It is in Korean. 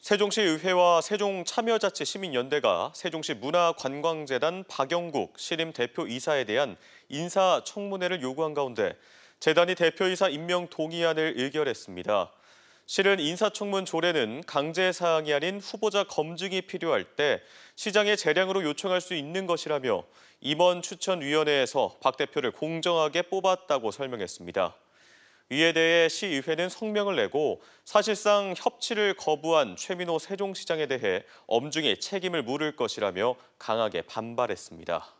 세종시 의회와 세종참여자치 시민연대가 세종시 문화관광재단 박영국 신임 대표이사에 대한 인사청문회를 요구한 가운데 재단이 대표이사 임명 동의안을 의결했습니다. 실은 인사청문 조례는 강제 사항이 아닌 후보자 검증이 필요할 때 시장의 재량으로 요청할 수 있는 것이라며 이번 추천위원회에서 박 대표를 공정하게 뽑았다고 설명했습니다. 이에 대해 시의회는 성명을 내고 사실상 협치를 거부한 최민호 세종시장에 대해 엄중히 책임을 물을 것이라며 강하게 반발했습니다.